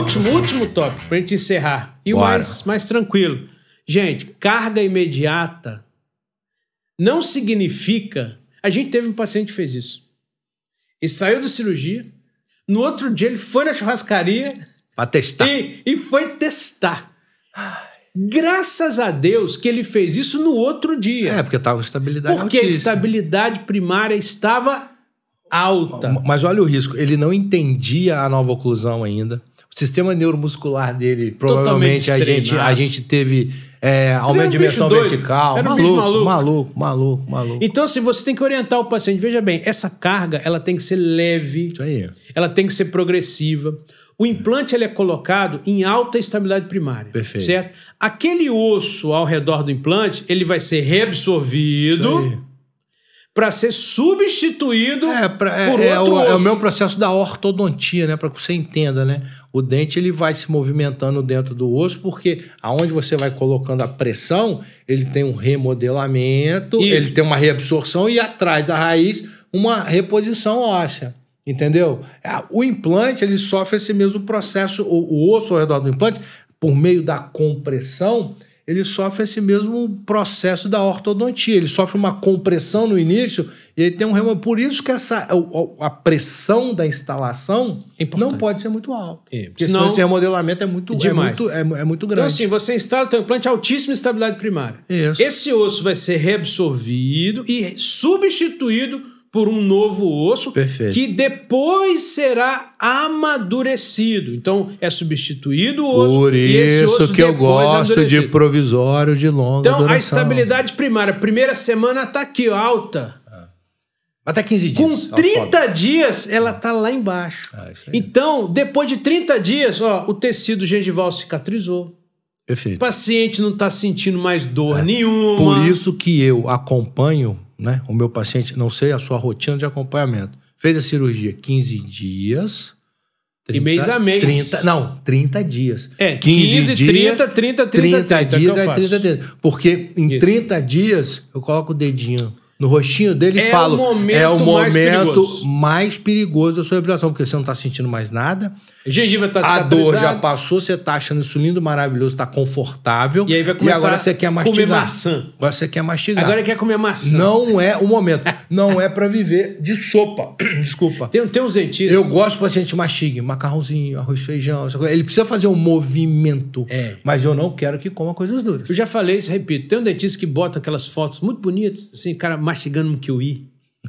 último, último tópico, para gente encerrar. E o mais, mais tranquilo. Gente, carga imediata não significa. A gente teve um paciente que fez isso. Ele saiu da cirurgia, no outro dia ele foi na churrascaria. Pra testar. E, e foi testar. Graças a Deus que ele fez isso no outro dia. É, porque estava estabilidade Porque altíssima. a estabilidade primária estava alta. Mas olha o risco, ele não entendia a nova oclusão ainda sistema neuromuscular dele, provavelmente a gente, a né? gente teve é, aumento de dimensão vertical. Era maluco, um maluco, maluco, maluco, maluco. Então, assim, você tem que orientar o paciente. Veja bem, essa carga ela tem que ser leve, Isso aí. ela tem que ser progressiva. O implante ele é colocado em alta estabilidade primária, Perfeito. certo? Aquele osso ao redor do implante, ele vai ser reabsorvido para ser substituído é, pra, é, por outro é o, é o, meu processo da ortodontia, né? Para que você entenda, né? O dente ele vai se movimentando dentro do osso porque aonde você vai colocando a pressão, ele tem um remodelamento, Isso. ele tem uma reabsorção e atrás da raiz uma reposição óssea. Entendeu? É, o implante ele sofre esse mesmo processo, o, o osso ao redor do implante, por meio da compressão, ele sofre esse mesmo processo da ortodontia. Ele sofre uma compressão no início e ele tem um remo. Por isso que essa, a pressão da instalação Importante. não pode ser muito alta. É, porque senão, senão esse remodelamento é muito, é demais. É, muito, é, é muito grande. Então, assim, você instala o teu implante altíssima estabilidade primária. Isso. Esse osso vai ser reabsorvido e substituído por um novo osso Perfeito. que depois será amadurecido. Então é substituído o osso. Por isso osso que eu gosto é de provisório de longa então, duração. Então a estabilidade primária, primeira semana está aqui alta. Até tá 15 dias. Com 30 dias, ela tá lá embaixo. Ah, então, depois de 30 dias, ó, o tecido gengival cicatrizou. Perfeito. O paciente não está sentindo mais dor é. nenhuma. Por isso que eu acompanho né? O meu paciente, não sei a sua rotina de acompanhamento. Fez a cirurgia 15 dias. 30, e mês a mês. 30, não, 30 dias. É, 15, 15 dias, 30, 30, 30, 30, 30 dias, é 30 dias. Porque em Isso. 30 dias eu coloco o dedinho no rostinho dele é falo: o é o mais momento perigoso. mais perigoso, da sua reabilitação, porque você não está sentindo mais nada. A gengiva está A dor já passou, você está achando isso lindo, maravilhoso, está confortável. E aí vai começar e agora você quer mastigar. comer maçã. Agora você quer mastigar. Agora quer comer maçã. Não é o momento. não é para viver de sopa. Desculpa. Tem, tem uns dentistas. Eu gosto que o paciente mastigue macarrãozinho, arroz, feijão. Ele precisa fazer um movimento. É. Mas eu não quero que coma coisas duras. Eu já falei isso, repito. Tem um dentista que bota aquelas fotos muito bonitas, assim, cara mastigando um kiwi.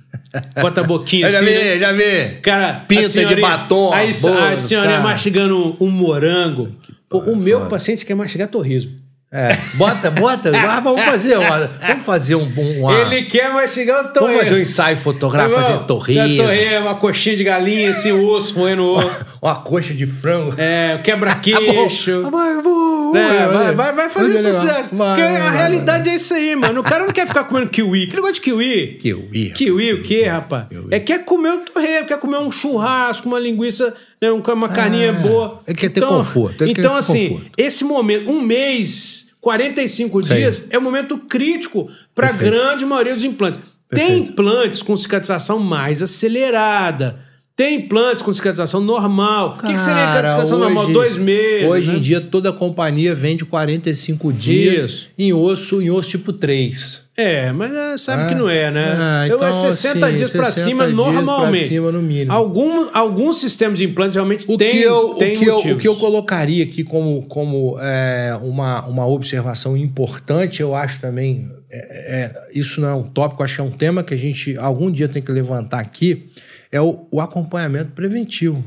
Bota a boquinha já assim. Já vi, né? já vi. Cara, Pinta de batom. Aí, a senhora mastigando um, um morango. O, o meu paciente quer mastigar torresmo. É, bota, bota. ah, vamos fazer, uma, vamos fazer um. um uma... Ele quer mastigar o torresmo. Vamos fazer um ensaio fotográfico, fazer é, torresmo. uma coxinha de galinha, esse osso roendo o uma, uma coxa de frango. É, quebra-queixo. Tá bom, bom, eu vou é, vai, vai, vai, fazer sucesso. Vai, porque a realidade é isso aí, mano. O cara não quer ficar comendo kiwi. Que negócio de kiwi? Kiwi. Kiwi o quê, rapaz? É quer comer um torreiro, quer comer um churrasco, uma linguiça, né, uma carninha ah, boa. É então, é quer então, conforto. Ele então, assim, conforto. esse momento, um mês, 45 dias, é o um momento crítico para a grande maioria dos implantes. Perfeito. Tem implantes com cicatrização mais acelerada tem implantes com cicatrização normal. o que, que seria cicatrização hoje, normal? Dois meses. Hoje né? em dia, toda companhia vende 45 dias Isso. em osso, em osso tipo 3. É, mas é, sabe ah, que não é, né? Ah, é então, é 60 assim, dias para cima dias normalmente. Pra cima, no mínimo. Algum, alguns sistemas de implantes realmente o tem, que eu, tem o que Eu, o que eu colocaria aqui como, como é, uma, uma observação importante, eu acho também, é, é isso não é um tópico, acho que é um tema que a gente algum dia tem que levantar aqui, é o, o acompanhamento preventivo.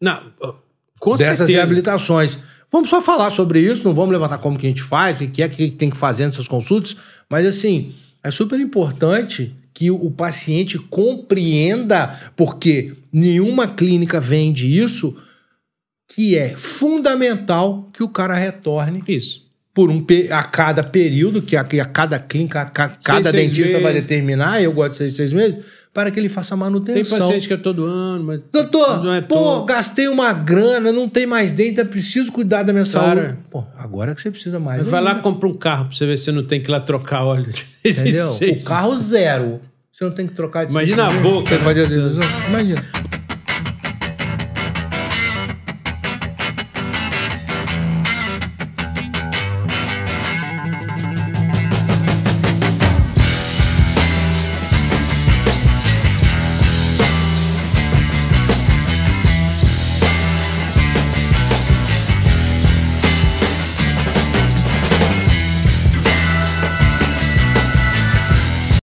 Não, com dessas certeza. reabilitações. Vamos só falar sobre isso, não vamos levantar como que a gente faz, o que é que tem que fazer nessas consultas, mas assim, é super importante que o paciente compreenda, porque nenhuma clínica vende isso, que é fundamental que o cara retorne. Isso. Por um, a cada período, que a, a cada clínica, a, cada seis, dentista seis vai determinar, eu gosto de seis, seis meses, para que ele faça manutenção. Tem paciente que é todo ano, mas. Doutor, não é pô, todo. gastei uma grana, não tem mais dente, é preciso cuidar da minha Cara, saúde. Pô, agora que você precisa mais. Mas vai lá comprar compra um carro para você ver se você não tem que ir lá trocar óleo. Entendeu? o carro zero. Você não tem que trocar de Imagina a boca. Né? Fazer Imagina.